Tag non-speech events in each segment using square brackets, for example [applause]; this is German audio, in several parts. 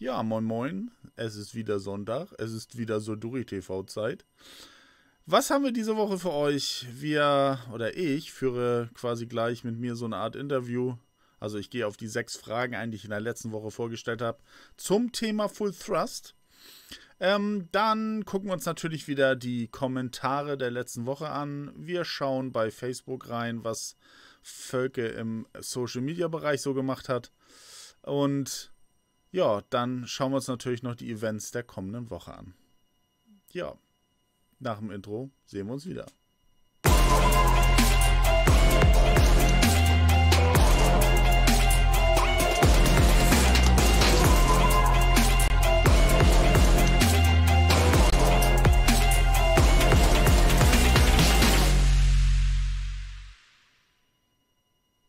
Ja, moin moin. Es ist wieder Sonntag. Es ist wieder Soduri TV Zeit. Was haben wir diese Woche für euch? Wir oder ich führe quasi gleich mit mir so eine Art Interview. Also ich gehe auf die sechs Fragen ein, die ich in der letzten Woche vorgestellt habe, zum Thema Full Thrust. Ähm, dann gucken wir uns natürlich wieder die Kommentare der letzten Woche an. Wir schauen bei Facebook rein, was Völke im Social-Media-Bereich so gemacht hat. Und ja, dann schauen wir uns natürlich noch die Events der kommenden Woche an. Ja, nach dem Intro sehen wir uns wieder.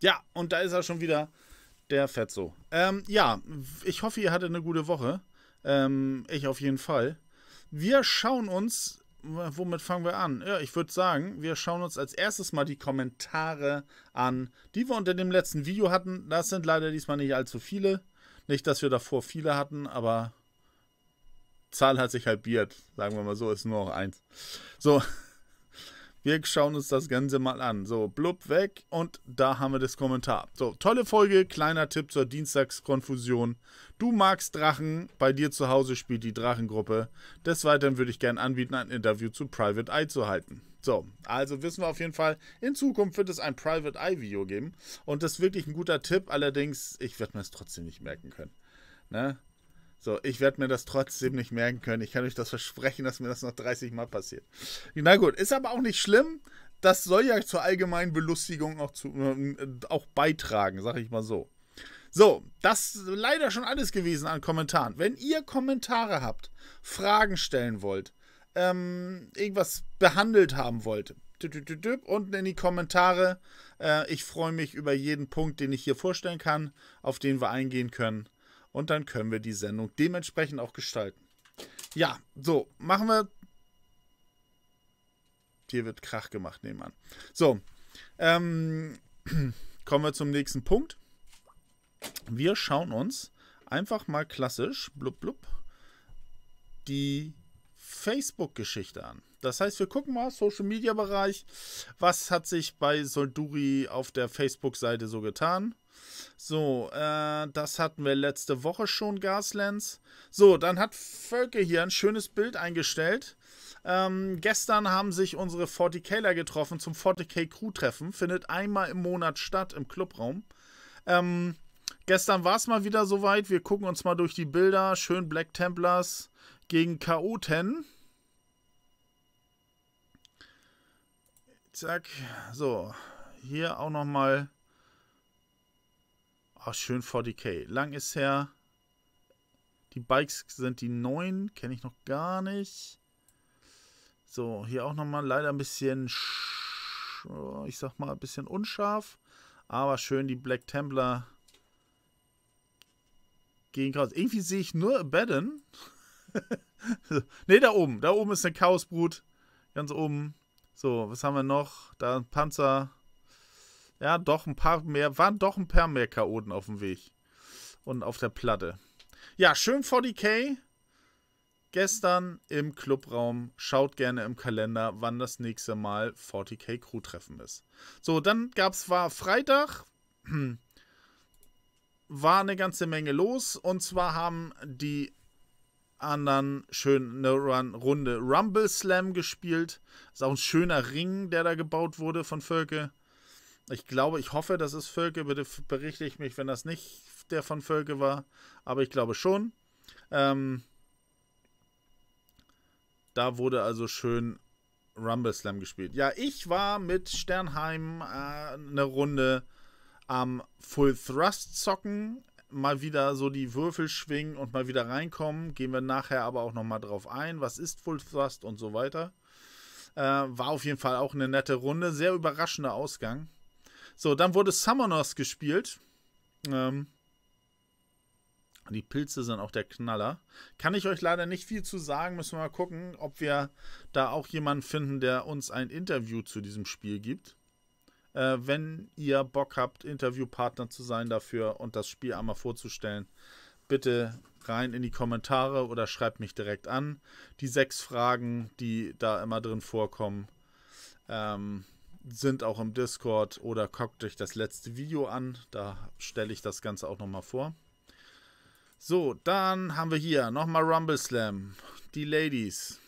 Ja, und da ist er schon wieder. Der Fetzo. Ähm, ja, ich hoffe, ihr hattet eine gute Woche. Ähm, ich auf jeden Fall. Wir schauen uns, womit fangen wir an? Ja, ich würde sagen, wir schauen uns als erstes mal die Kommentare an, die wir unter dem letzten Video hatten. Das sind leider diesmal nicht allzu viele. Nicht, dass wir davor viele hatten, aber Zahl hat sich halbiert. Sagen wir mal so, ist nur noch eins. So. Wir schauen uns das Ganze mal an. So, blub weg und da haben wir das Kommentar. So, tolle Folge, kleiner Tipp zur Dienstagskonfusion. Du magst Drachen, bei dir zu Hause spielt die Drachengruppe. Des Weiteren würde ich gerne anbieten, ein Interview zu Private Eye zu halten. So, also wissen wir auf jeden Fall, in Zukunft wird es ein Private Eye Video geben. Und das ist wirklich ein guter Tipp, allerdings, ich werde mir es trotzdem nicht merken können. Ne? So, ich werde mir das trotzdem nicht merken können. Ich kann euch das versprechen, dass mir das noch 30 Mal passiert. Na gut, ist aber auch nicht schlimm. Das soll ja zur allgemeinen Belustigung auch, zu, äh, auch beitragen, sag ich mal so. So, das ist leider schon alles gewesen an Kommentaren. Wenn ihr Kommentare habt, Fragen stellen wollt, ähm, irgendwas behandelt haben wollt, unten in die Kommentare. Äh, ich freue mich über jeden Punkt, den ich hier vorstellen kann, auf den wir eingehen können. Und dann können wir die Sendung dementsprechend auch gestalten. Ja, so, machen wir. Hier wird Krach gemacht nebenan. So, ähm, [clears throat] kommen wir zum nächsten Punkt. Wir schauen uns einfach mal klassisch, blub, blub, die Facebook-Geschichte an. Das heißt, wir gucken mal, Social Media Bereich, was hat sich bei Solduri auf der Facebook-Seite so getan? So, äh, das hatten wir letzte Woche schon, Gaslands. So, dann hat Völke hier ein schönes Bild eingestellt. Ähm, gestern haben sich unsere 40Kler getroffen zum 40K Crew-Treffen. Findet einmal im Monat statt im Clubraum. Ähm, gestern war es mal wieder soweit. Wir gucken uns mal durch die Bilder. Schön Black Templars gegen K.O. 10. Zack. So. Hier auch nochmal. Ach, schön 40k. Lang ist her. Die Bikes sind die neuen. Kenne ich noch gar nicht. So, hier auch nochmal. Leider ein bisschen, ich sag mal, ein bisschen unscharf. Aber schön die Black Templar gegen Chaos. Irgendwie sehe ich nur Abaddon. [laughs] ne, da oben. Da oben ist eine Chaosbrut. Ganz oben. So, was haben wir noch? Da ein Panzer. Ja, doch ein paar mehr. Waren doch ein paar mehr Chaoten auf dem Weg. Und auf der Platte. Ja, schön 40k. Gestern im Clubraum. Schaut gerne im Kalender, wann das nächste Mal 40k Crew-Treffen ist. So, dann gab es war Freitag. [clears throat] War eine ganze Menge los. Und zwar haben die anderen schön eine Runde Rumble Slam gespielt. Ist auch ein schöner Ring, der da gebaut wurde von Völke. Ich glaube, ich hoffe, das ist Völke. Bitte berichte ich mich, wenn das nicht der von Völke war. Aber ich glaube schon. Ähm, da wurde also schön Rumble Slam gespielt. Ja, ich war mit Sternheim äh, eine Runde am Full Thrust zocken mal wieder so die Würfel schwingen und mal wieder reinkommen. Gehen wir nachher aber auch nochmal drauf ein. Was ist Full Thrust und so weiter. Äh, war auf jeden Fall auch eine nette Runde. Sehr überraschender Ausgang. So, dann wurde Summoners gespielt. Ähm, die Pilze sind auch der Knaller. Kann ich euch leider nicht viel zu sagen. Müssen wir mal gucken, ob wir da auch jemanden finden, der uns ein Interview zu diesem Spiel gibt. Äh, wenn ihr Bock habt, Interviewpartner zu sein dafür und das Spiel einmal vorzustellen, bitte rein in die Kommentare oder schreibt mich direkt an. Die sechs Fragen, die da immer drin vorkommen, ähm, sind auch im Discord oder guckt euch das letzte Video an. Da stelle ich das Ganze auch nochmal vor. So, dann haben wir hier nochmal Rumble Slam. Die Ladies.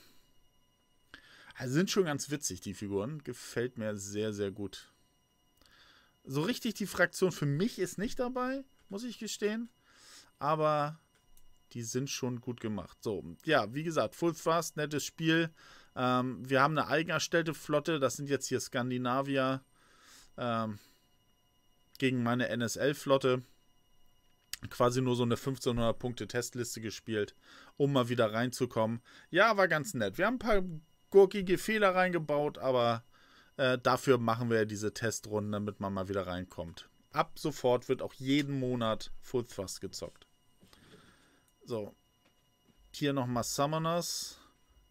Also, sind schon ganz witzig, die Figuren. Gefällt mir sehr, sehr gut. So richtig die Fraktion für mich ist nicht dabei, muss ich gestehen. Aber die sind schon gut gemacht. So, ja, wie gesagt, Full Fast, nettes Spiel. Ähm, wir haben eine eigen erstellte Flotte. Das sind jetzt hier Skandinavier ähm, gegen meine NSL-Flotte. Quasi nur so eine 1500-Punkte-Testliste gespielt, um mal wieder reinzukommen. Ja, war ganz nett. Wir haben ein paar gurkige Fehler reingebaut, aber äh, dafür machen wir diese Testrunden, damit man mal wieder reinkommt. Ab sofort wird auch jeden Monat Full Thrust gezockt. So. Hier nochmal Summoners.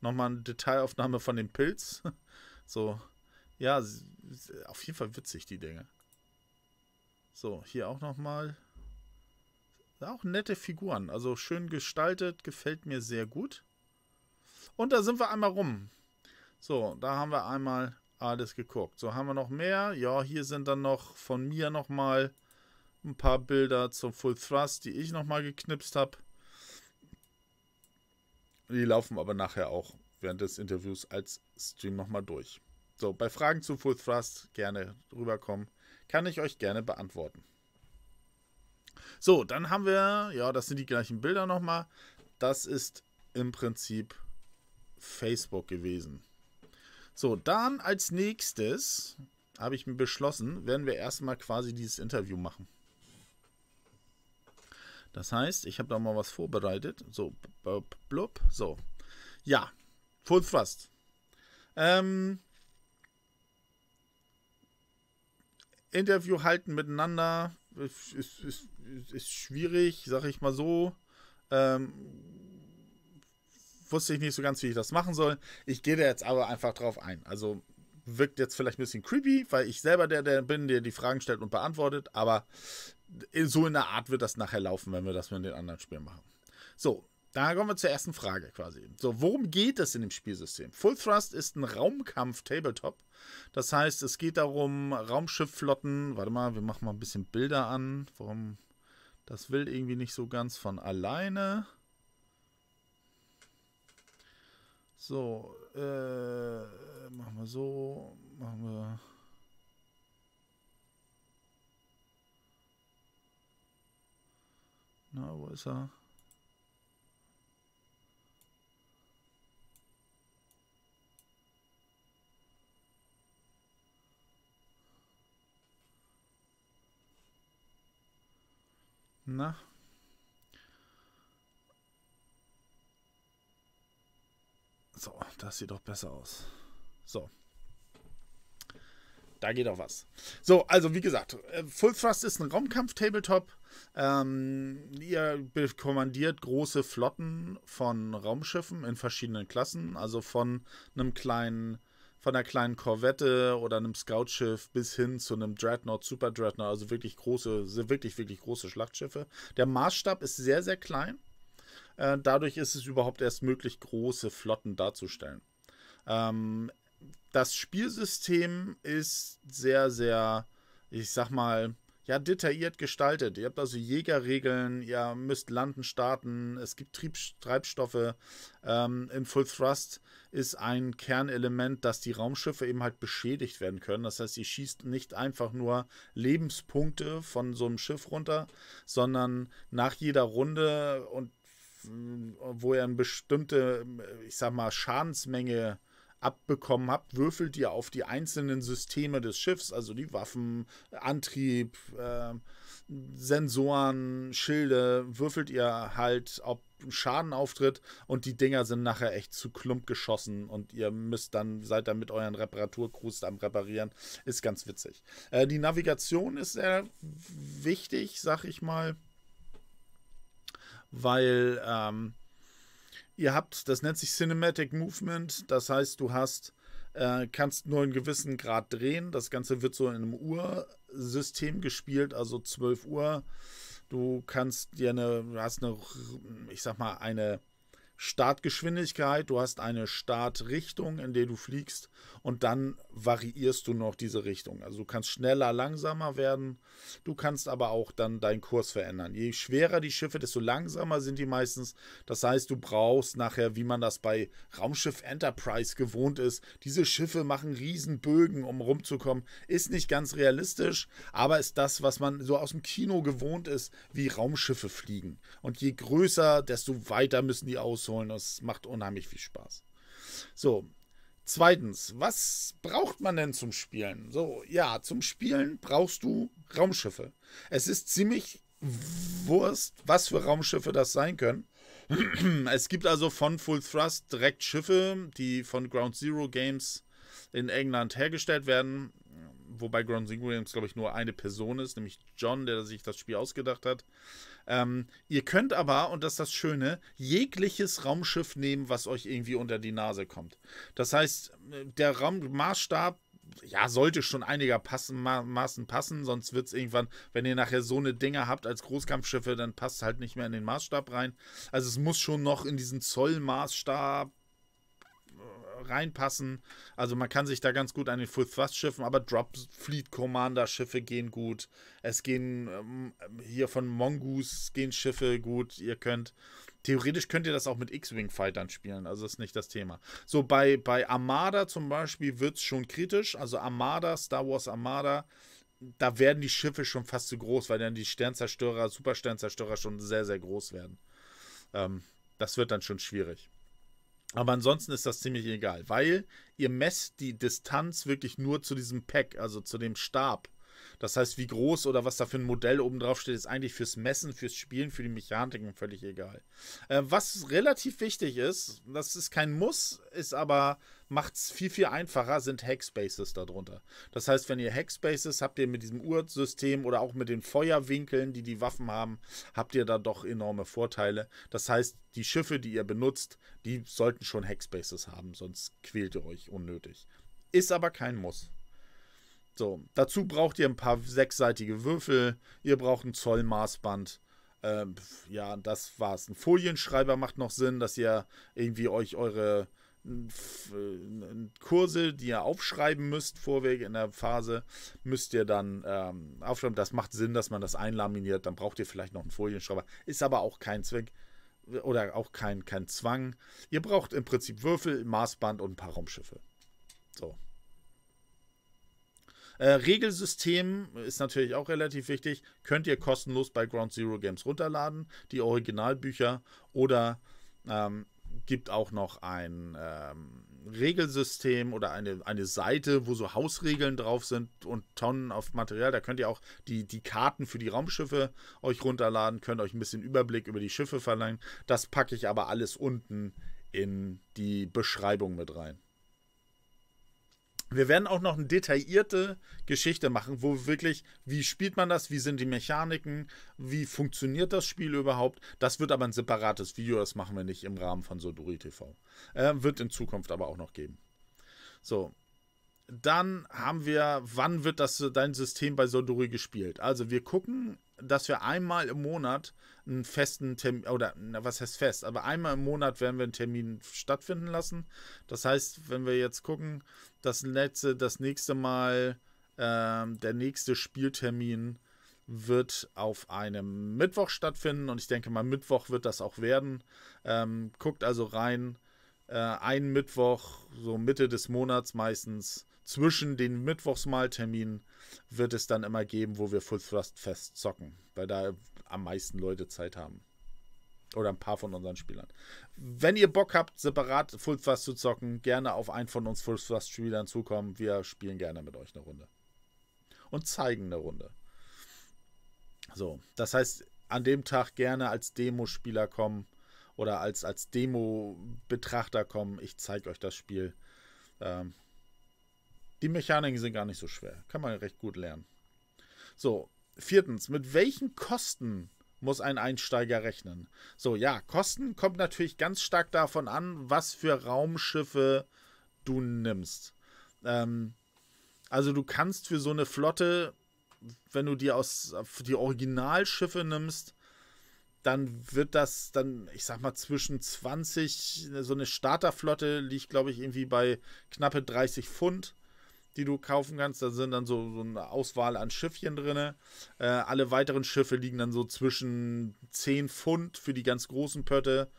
Nochmal eine Detailaufnahme von dem Pilz. [laughs] So. Ja, auf jeden Fall witzig, die Dinge. So, hier auch nochmal. Auch nette Figuren. Also schön gestaltet, gefällt mir sehr gut. Und da sind wir einmal rum. So, da haben wir einmal alles geguckt. So, haben wir noch mehr? Ja, hier sind dann noch von mir nochmal ein paar Bilder zum Full Thrust, die ich nochmal geknipst habe. Die laufen aber nachher auch während des Interviews als Stream nochmal durch. So, bei Fragen zu Full Thrust gerne rüberkommen. Kann ich euch gerne beantworten. So, dann haben wir, ja, das sind die gleichen Bilder nochmal. Das ist im Prinzip Facebook gewesen. So, dann als nächstes habe ich mir beschlossen, werden wir erstmal quasi dieses Interview machen. Das heißt, ich habe da mal was vorbereitet. So, blub, so. Ja, Full Thrust. Ähm, Interview halten miteinander ist, ist, ist, ist schwierig, sag ich mal so. Ähm, wusste ich nicht so ganz, wie ich das machen soll. Ich gehe da jetzt aber einfach drauf ein. Also wirkt jetzt vielleicht ein bisschen creepy, weil ich selber der, der bin, der die Fragen stellt und beantwortet, aber so in der Art wird das nachher laufen, wenn wir das mit den anderen Spielen machen. So, da kommen wir zur ersten Frage quasi. So, worum geht es in dem Spielsystem? Full Thrust ist ein Raumkampf-Tabletop. Das heißt, es geht darum, Raumschiffflotten. Warte mal, wir machen mal ein bisschen Bilder an. Warum? Das will irgendwie nicht so ganz von alleine. So, äh, machen wir so, machen wir... Na, wo ist er? Na, So, das sieht doch besser aus. So. Da geht auch was. So, also wie gesagt, äh, Full Thrust ist ein Raumkampf-Tabletop. Ähm, ihr kommandiert große Flotten von Raumschiffen in verschiedenen Klassen, also von einem kleinen, von einer kleinen Korvette oder einem Scoutschiff bis hin zu einem Dreadnought, Super Dreadnought, also wirklich große, wirklich, wirklich große Schlachtschiffe. Der Maßstab ist sehr, sehr klein. Äh, dadurch ist es überhaupt erst möglich, große Flotten darzustellen. Ähm, das Spielsystem ist sehr, sehr, ich sag mal, ja, detailliert gestaltet. Ihr habt also Jägerregeln, ihr müsst landen, starten, es gibt Trieb Treibstoffe. Ähm, Im Full Thrust ist ein Kernelement, dass die Raumschiffe eben halt beschädigt werden können. Das heißt, ihr schießt nicht einfach nur Lebenspunkte von so einem Schiff runter, sondern nach jeder Runde und äh, wo ihr eine bestimmte, äh, ich sag mal, Schadensmenge abbekommen habt, würfelt ihr auf die einzelnen Systeme des Schiffs, also die Waffen, Antrieb, äh, Sensoren, Schilde, würfelt ihr halt, ob Schaden auftritt und die Dinger sind nachher echt zu klump geschossen und ihr müsst dann, seid dann mit euren Reparaturcrews am Reparieren. Ist ganz witzig. Äh, die Navigation ist sehr wichtig, sag ich mal weil ähm, ihr habt, das nennt sich Cinematic Movement, das heißt, du hast, äh, kannst nur einen gewissen Grad drehen. Das Ganze wird so in einem Uhrsystem gespielt, also 12 Uhr. Du kannst dir eine, du hast eine, ich sag mal, eine Startgeschwindigkeit, du hast eine Startrichtung, in der du fliegst und dann variierst du noch diese Richtung. Also du kannst schneller, langsamer werden, du kannst aber auch dann deinen Kurs verändern. Je schwerer die Schiffe, desto langsamer sind die meistens. Das heißt, du brauchst nachher, wie man das bei Raumschiff Enterprise gewohnt ist, diese Schiffe machen riesen Bögen, um rumzukommen. Ist nicht ganz realistisch, aber ist das, was man so aus dem Kino gewohnt ist, wie Raumschiffe fliegen. Und je größer, desto weiter müssen die aus rausholen. Das macht unheimlich viel Spaß. So, zweitens, was braucht man denn zum Spielen? So, ja, zum Spielen brauchst du Raumschiffe. Es ist ziemlich Wurst, was für Raumschiffe das sein können. [clears throat] Es gibt also von Full Thrust direkt Schiffe, die von Ground Zero Games in England hergestellt werden wobei Gron Williams, glaube ich, nur eine Person ist, nämlich John, der sich das Spiel ausgedacht hat. Ähm, ihr könnt aber, und das ist das Schöne, jegliches Raumschiff nehmen, was euch irgendwie unter die Nase kommt. Das heißt, äh, der Raum Maßstab ja, sollte schon einigermaßen passen, sonst wird es irgendwann, wenn ihr nachher so eine Dinger habt als Großkampfschiffe, dann passt es halt nicht mehr in den Maßstab rein. Also es muss schon noch in diesen Zollmaßstab reinpassen. Also man kann sich da ganz gut an den Full-Thrust-Schiffen, aber Drop-Fleet-Commander-Schiffe gehen gut. Es gehen ähm, hier von Mongoose gehen Schiffe gut. Ihr könnt, theoretisch könnt ihr das auch mit X-Wing-Fightern spielen. Also das ist nicht das Thema. So, bei, bei Armada zum Beispiel wird es schon kritisch. Also Armada, Star Wars Armada, da werden die Schiffe schon fast zu groß, weil dann die Sternzerstörer, Supersternzerstörer schon sehr, sehr groß werden. Ähm, das wird dann schon schwierig. Aber ansonsten ist das ziemlich egal, weil ihr messt die Distanz wirklich nur zu diesem Pack, also zu dem Stab das heißt, wie groß oder was da für ein Modell oben drauf steht, ist eigentlich fürs Messen, fürs Spielen, für die Mechaniken völlig egal. Äh, was relativ wichtig ist, das ist kein Muss, ist aber macht es viel, viel einfacher, sind Hackspaces darunter. Das heißt, wenn ihr Hackspaces habt, ihr mit diesem Uhrsystem oder auch mit den Feuerwinkeln, die die Waffen haben, habt ihr da doch enorme Vorteile. Das heißt, die Schiffe, die ihr benutzt, die sollten schon Hackspaces haben, sonst quält ihr euch unnötig. Ist aber kein Muss. So, dazu braucht ihr ein paar sechsseitige Würfel, ihr braucht ein Zollmaßband. Ähm, ja, das war's. Ein Folienschreiber macht noch Sinn, dass ihr irgendwie euch eure äh, Kurse, die ihr aufschreiben müsst, vorweg in der Phase, müsst ihr dann ähm, aufschreiben. Das macht Sinn, dass man das einlaminiert. Dann braucht ihr vielleicht noch einen Folienschreiber. Ist aber auch kein Zweck oder auch kein, kein Zwang. Ihr braucht im Prinzip Würfel, Maßband und ein paar Raumschiffe. So. Äh, Regelsystem ist natürlich auch relativ wichtig. Könnt ihr kostenlos bei Ground Zero Games runterladen, die Originalbücher oder ähm, gibt auch noch ein ähm, Regelsystem oder eine, eine Seite, wo so Hausregeln drauf sind und Tonnen auf Material. Da könnt ihr auch die, die Karten für die Raumschiffe euch runterladen, könnt euch ein bisschen Überblick über die Schiffe verleihen. Das packe ich aber alles unten in die Beschreibung mit rein. Wir werden auch noch eine detaillierte Geschichte machen, wo wirklich, wie spielt man das, wie sind die Mechaniken, wie funktioniert das Spiel überhaupt. Das wird aber ein separates Video, das machen wir nicht im Rahmen von Soduri TV. Äh, wird in Zukunft aber auch noch geben. So, dann haben wir, wann wird das dein System bei Soduri gespielt? Also wir gucken dass wir einmal im Monat einen festen Termin, oder na, was heißt fest, aber einmal im Monat werden wir einen Termin stattfinden lassen. Das heißt, wenn wir jetzt gucken, das letzte, das nächste Mal, ähm, der nächste Spieltermin wird auf einem Mittwoch stattfinden und ich denke mal, Mittwoch wird das auch werden. Ähm, guckt also rein, äh, einen Mittwoch, so Mitte des Monats meistens, zwischen den Mittwochsmalterminen wird es dann immer geben, wo wir Full Thrust Fest zocken, weil da am meisten Leute Zeit haben. Oder ein paar von unseren Spielern. Wenn ihr Bock habt, separat Full Thrust zu zocken, gerne auf einen von uns Full Thrust Spielern zukommen. Wir spielen gerne mit euch eine Runde. Und zeigen eine Runde. So, das heißt, an dem Tag gerne als Demospieler kommen oder als, als Demo-Betrachter kommen. Ich zeige euch das Spiel. Ähm, die Mechaniken sind gar nicht so schwer. Kann man recht gut lernen. So, viertens, mit welchen Kosten muss ein Einsteiger rechnen? So, ja, Kosten kommt natürlich ganz stark davon an, was für Raumschiffe du nimmst. Ähm, also du kannst für so eine Flotte, wenn du die aus die Originalschiffe nimmst, dann wird das dann, ich sag mal, zwischen 20, so eine Starterflotte liegt, glaube ich, irgendwie bei knappe 30 Pfund die du kaufen kannst. Da sind dann so, so eine Auswahl an Schiffchen drin. Äh, alle weiteren Schiffe liegen dann so zwischen 10 Pfund für die ganz großen Pötte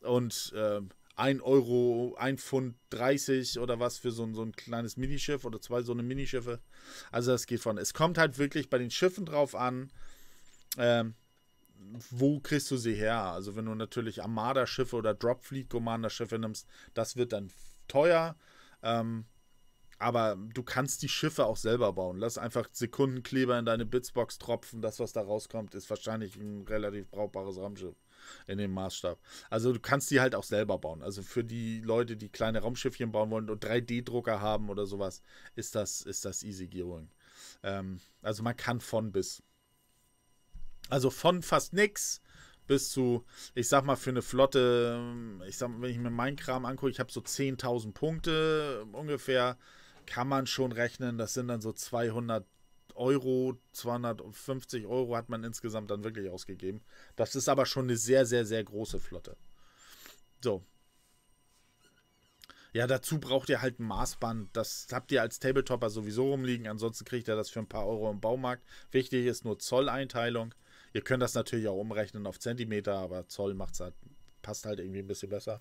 und äh, 1 Euro, 1 Pfund 30 oder was für so, ein, so ein kleines Minischiff oder zwei so eine Minischiffe. Also das geht von. Es kommt halt wirklich bei den Schiffen drauf an, äh, wo kriegst du sie her. Also wenn du natürlich Armada-Schiffe oder dropfleet Fleet Commander-Schiffe nimmst, das wird dann teuer. Ähm, aber du kannst die Schiffe auch selber bauen. Lass einfach Sekundenkleber in deine Bitsbox tropfen. Das, was da rauskommt, ist wahrscheinlich ein relativ brauchbares Raumschiff in dem Maßstab. Also du kannst die halt auch selber bauen. Also für die Leute, die kleine Raumschiffchen bauen wollen und 3D-Drucker haben oder sowas, ist das, ist das easy Gearing. Ähm, also man kann von bis. Also von fast nix bis zu, ich sag mal, für eine Flotte, ähm, ich sag mal, wenn ich mir meinen Kram angucke, ich habe so 10.000 Punkte ähm, ungefähr kann man schon rechnen. Das sind dann so 200 Euro, 250 Euro hat man insgesamt dann wirklich ausgegeben. Das ist aber schon eine sehr, sehr, sehr große Flotte. So. Ja, dazu braucht ihr halt ein Maßband. Das habt ihr als Tabletopper sowieso rumliegen. Ansonsten kriegt ihr das für ein paar Euro im Baumarkt. Wichtig ist nur Zolleinteilung. Ihr könnt das natürlich auch umrechnen auf Zentimeter, aber Zoll macht's halt, passt halt irgendwie ein bisschen besser.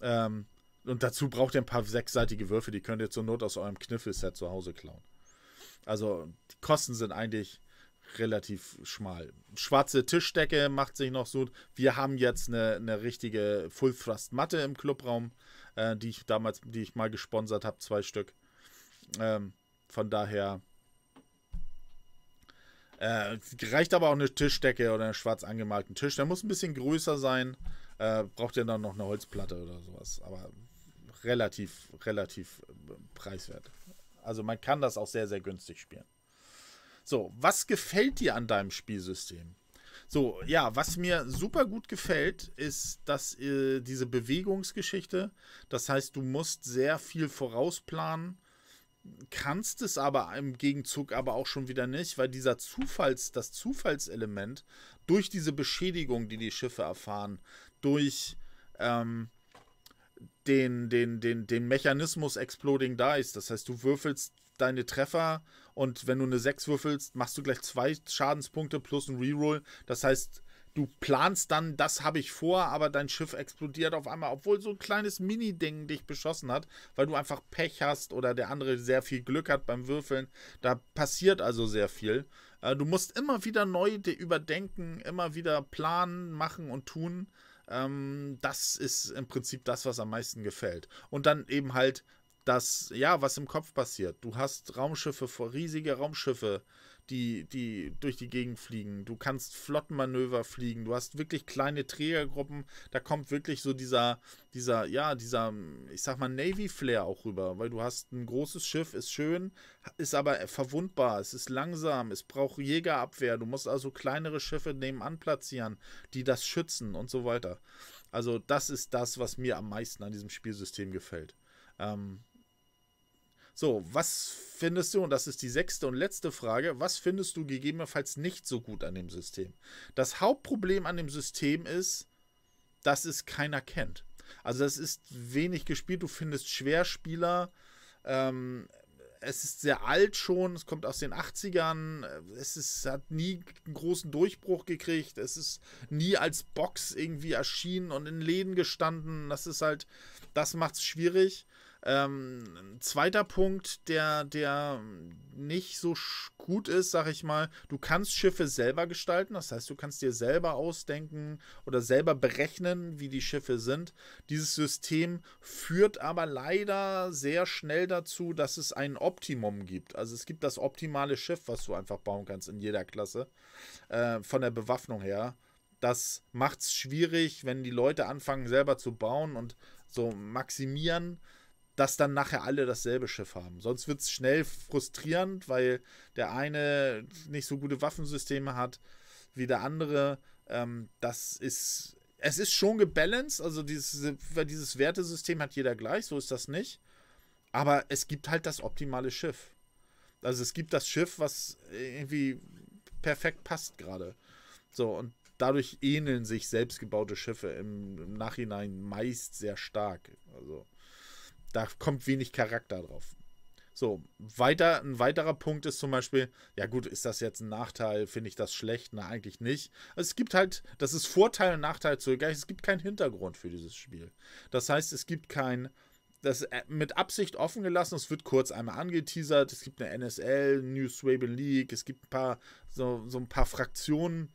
Ähm, und dazu braucht ihr ein paar sechsseitige Würfel, die könnt ihr zur Not aus eurem Kniffelset zu Hause klauen. Also die Kosten sind eigentlich relativ schmal. Schwarze Tischdecke macht sich noch so. Wir haben jetzt eine, eine richtige Full-Thrust-Matte im Clubraum, äh, die ich damals, die ich mal gesponsert habe, zwei Stück. Ähm, von daher äh, reicht aber auch eine Tischdecke oder einen schwarz angemalten Tisch. Der muss ein bisschen größer sein. Äh, braucht ihr dann noch eine Holzplatte oder sowas. Aber relativ, relativ ähm, preiswert. Also man kann das auch sehr, sehr günstig spielen. So, was gefällt dir an deinem Spielsystem? So, ja, was mir super gut gefällt, ist, dass äh, diese Bewegungsgeschichte, das heißt, du musst sehr viel vorausplanen, kannst es aber im Gegenzug aber auch schon wieder nicht, weil dieser Zufalls, das Zufallselement durch diese Beschädigung, die die Schiffe erfahren, durch ähm, den, den, den, den Mechanismus Exploding Dice. Das heißt, du würfelst deine Treffer und wenn du eine 6 würfelst, machst du gleich zwei Schadenspunkte plus ein Reroll. Das heißt, du planst dann, das habe ich vor, aber dein Schiff explodiert auf einmal, obwohl so ein kleines Mini-Ding dich beschossen hat, weil du einfach Pech hast oder der andere sehr viel Glück hat beim Würfeln. Da passiert also sehr viel. Äh, du musst immer wieder neu überdenken, immer wieder planen, machen und tun. Ähm, das ist im Prinzip das, was am meisten gefällt. Und dann eben halt das, ja, was im Kopf passiert. Du hast Raumschiffe, riesige Raumschiffe die, die durch die Gegend fliegen. Du kannst Flottenmanöver fliegen. Du hast wirklich kleine Trägergruppen. Da kommt wirklich so dieser, dieser, ja, dieser, ich sag mal, Navy-Flair auch rüber, weil du hast ein großes Schiff, ist schön, ist aber verwundbar, es ist langsam, es braucht Jägerabwehr. Du musst also kleinere Schiffe nebenan platzieren, die das schützen und so weiter. Also, das ist das, was mir am meisten an diesem Spielsystem gefällt. Ähm, so, was findest du, und das ist die sechste und letzte Frage, was findest du gegebenenfalls nicht so gut an dem System? Das Hauptproblem an dem System ist, dass es keiner kennt. Also es ist wenig gespielt, du findest Schwerspieler, ähm, es ist sehr alt schon, es kommt aus den 80ern, es ist, hat nie einen großen Durchbruch gekriegt, es ist nie als Box irgendwie erschienen und in Läden gestanden. Das ist halt, das macht es schwierig. Ähm, ein zweiter Punkt, der, der nicht so gut ist, sag ich mal, du kannst Schiffe selber gestalten, das heißt, du kannst dir selber ausdenken oder selber berechnen, wie die Schiffe sind. Dieses System führt aber leider sehr schnell dazu, dass es ein Optimum gibt. Also es gibt das optimale Schiff, was du einfach bauen kannst in jeder Klasse, äh, von der Bewaffnung her. Das macht es schwierig, wenn die Leute anfangen, selber zu bauen und so maximieren dass dann nachher alle dasselbe Schiff haben. Sonst wird es schnell frustrierend, weil der eine nicht so gute Waffensysteme hat wie der andere. Ähm, das ist. Es ist schon gebalanced, also dieses, dieses Wertesystem hat jeder gleich, so ist das nicht. Aber es gibt halt das optimale Schiff. Also es gibt das Schiff, was irgendwie perfekt passt gerade. So, und dadurch ähneln sich selbstgebaute Schiffe im, im Nachhinein meist sehr stark. Also. Da kommt wenig Charakter drauf. So, weiter, ein weiterer Punkt ist zum Beispiel, ja gut, ist das jetzt ein Nachteil? Finde ich das schlecht? Na, eigentlich nicht. Also es gibt halt, das ist Vorteil und Nachteil zugleich, es gibt keinen Hintergrund für dieses Spiel. Das heißt, es gibt kein, das äh, mit Absicht offen gelassen, es wird kurz einmal angeteasert, es gibt eine NSL, New Swaben League, es gibt ein paar, so, so ein paar Fraktionen,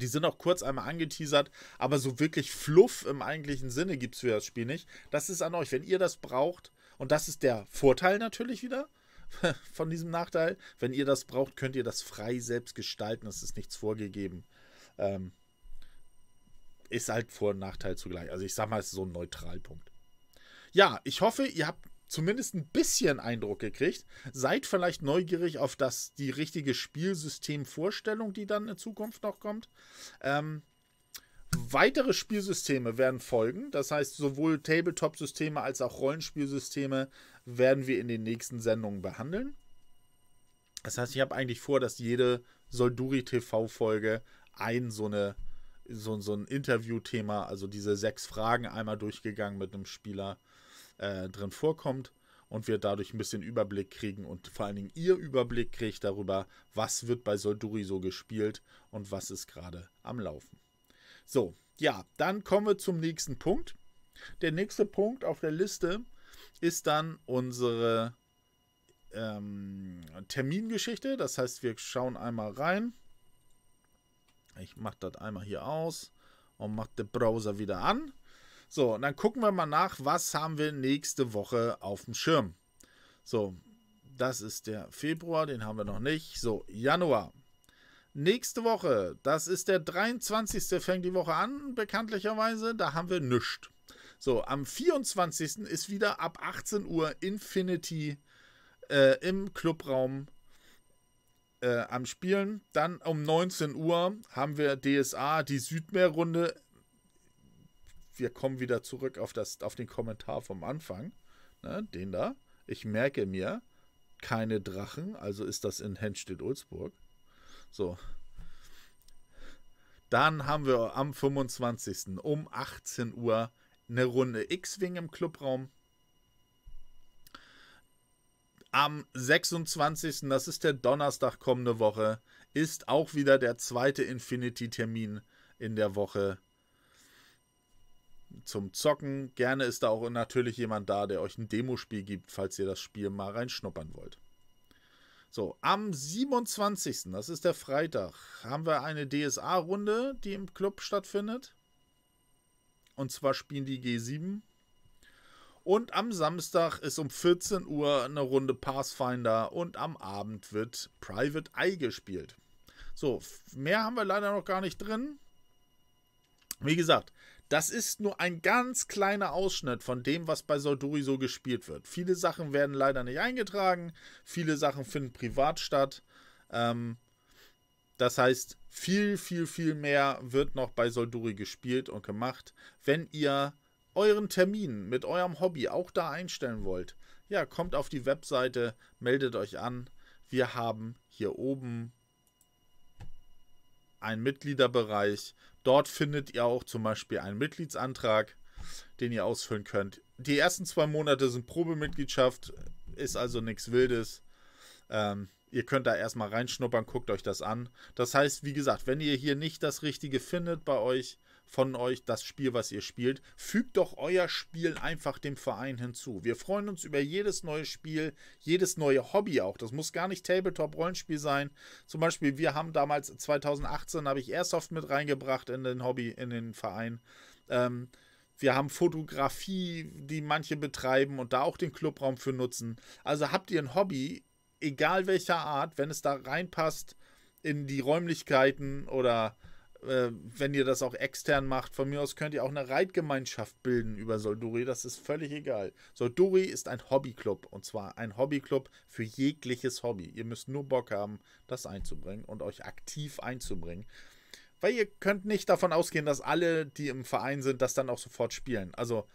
die sind auch kurz einmal angeteasert, aber so wirklich Fluff im eigentlichen Sinne gibt es für das Spiel nicht. Das ist an euch. Wenn ihr das braucht, und das ist der Vorteil natürlich wieder [laughs] von diesem Nachteil, wenn ihr das braucht, könnt ihr das frei selbst gestalten. Es ist nichts vorgegeben. Ähm, ist halt Vor- und Nachteil zugleich. Also ich sag mal, es ist so ein Neutralpunkt. Ja, ich hoffe, ihr habt zumindest ein bisschen Eindruck gekriegt. Seid vielleicht neugierig auf das die richtige Spielsystemvorstellung, die dann in Zukunft noch kommt. Ähm, weitere Spielsysteme werden folgen. Das heißt, sowohl Tabletop-Systeme als auch Rollenspielsysteme werden wir in den nächsten Sendungen behandeln. Das heißt, ich habe eigentlich vor, dass jede Solduri TV-Folge ein so eine so, so ein Interviewthema, also diese sechs Fragen einmal durchgegangen mit einem Spieler, äh, drin vorkommt und wir dadurch ein bisschen Überblick kriegen und vor allen Dingen ihr Überblick kriegt darüber, was wird bei Solduri so gespielt und was ist gerade am Laufen. So, ja, dann kommen wir zum nächsten Punkt. Der nächste Punkt auf der Liste ist dann unsere ähm, Termingeschichte. Das heißt, wir schauen einmal rein. Ich mache das einmal hier aus und mache den Browser wieder an. So, und dann gucken wir mal nach, was haben wir nächste Woche auf dem Schirm. So, das ist der Februar, den haben wir noch nicht. So, Januar. Nächste Woche, das ist der 23. fängt die Woche an, bekanntlicherweise, da haben wir nichts. So, am 24. ist wieder ab 18 Uhr Infinity äh, im Clubraum äh, am Spielen. Dann um 19 Uhr haben wir DSA, die Südmeerrunde wir kommen wieder zurück auf, das, auf den Kommentar vom Anfang, ne, den da. Ich merke mir, keine Drachen, also ist das in Henstedt-Ulzburg. So. Dann haben wir am 25. um 18 Uhr eine Runde X-Wing im Clubraum. Am 26., das ist der Donnerstag kommende Woche, ist auch wieder der zweite Infinity-Termin in der Woche zum Zocken. Gerne ist da auch natürlich jemand da, der euch ein Demospiel gibt, falls ihr das Spiel mal reinschnuppern wollt. So, am 27., das ist der Freitag, haben wir eine DSA-Runde, die im Club stattfindet. Und zwar spielen die G7. Und am Samstag ist um 14 Uhr eine Runde Pathfinder und am Abend wird Private Eye gespielt. So, mehr haben wir leider noch gar nicht drin. Wie gesagt, das ist nur ein ganz kleiner Ausschnitt von dem, was bei Sauduri so gespielt wird. Viele Sachen werden leider nicht eingetragen, viele Sachen finden privat statt. Ähm, das heißt, viel, viel, viel mehr wird noch bei Solduri gespielt und gemacht. Wenn ihr euren Termin mit eurem Hobby auch da einstellen wollt, ja, kommt auf die Webseite, meldet euch an. Wir haben hier oben einen Mitgliederbereich. Dort findet ihr auch zum Beispiel einen Mitgliedsantrag, den ihr ausfüllen könnt. Die ersten zwei Monate sind Probemitgliedschaft, ist also nichts Wildes. Ähm, ihr könnt da erstmal reinschnuppern, guckt euch das an. Das heißt, wie gesagt, wenn ihr hier nicht das Richtige findet bei euch, von euch das Spiel, was ihr spielt. Fügt doch euer Spiel einfach dem Verein hinzu. Wir freuen uns über jedes neue Spiel, jedes neue Hobby auch. Das muss gar nicht Tabletop-Rollenspiel sein. Zum Beispiel, wir haben damals 2018 habe ich Airsoft mit reingebracht in den Hobby, in den Verein. Ähm, wir haben Fotografie, die manche betreiben und da auch den Clubraum für nutzen. Also habt ihr ein Hobby, egal welcher Art, wenn es da reinpasst in die Räumlichkeiten oder äh, wenn ihr das auch extern macht, von mir aus könnt ihr auch eine Reitgemeinschaft bilden über Solduri, das ist völlig egal. Solduri ist ein Hobbyclub und zwar ein Hobbyclub für jegliches Hobby. Ihr müsst nur Bock haben, das einzubringen und euch aktiv einzubringen. Weil ihr könnt nicht davon ausgehen, dass alle, die im Verein sind, das dann auch sofort spielen. Also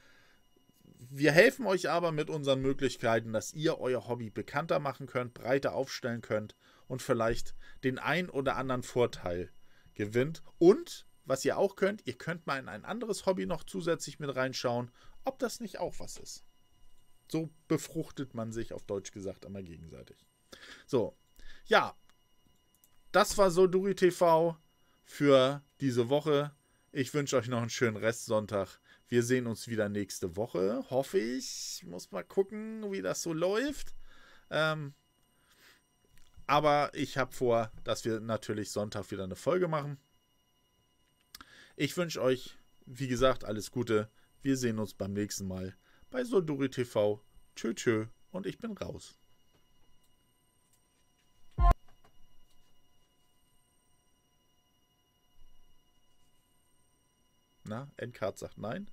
wir helfen euch aber mit unseren Möglichkeiten, dass ihr euer Hobby bekannter machen könnt, breiter aufstellen könnt und vielleicht den ein oder anderen Vorteil gewinnt. Und was ihr auch könnt, ihr könnt mal in ein anderes Hobby noch zusätzlich mit reinschauen, ob das nicht auch was ist. So befruchtet man sich auf Deutsch gesagt immer gegenseitig. So, ja, das war so Duri TV für diese Woche. Ich wünsche euch noch einen schönen Restsonntag. Wir sehen uns wieder nächste Woche, hoffe ich. Muss mal gucken, wie das so läuft. Ähm, aber ich habe vor, dass wir natürlich Sonntag wieder eine Folge machen. Ich wünsche euch, wie gesagt, alles Gute. Wir sehen uns beim nächsten Mal bei Solduri TV. Tschö, tschö und ich bin raus. Na, Endcard sagt nein.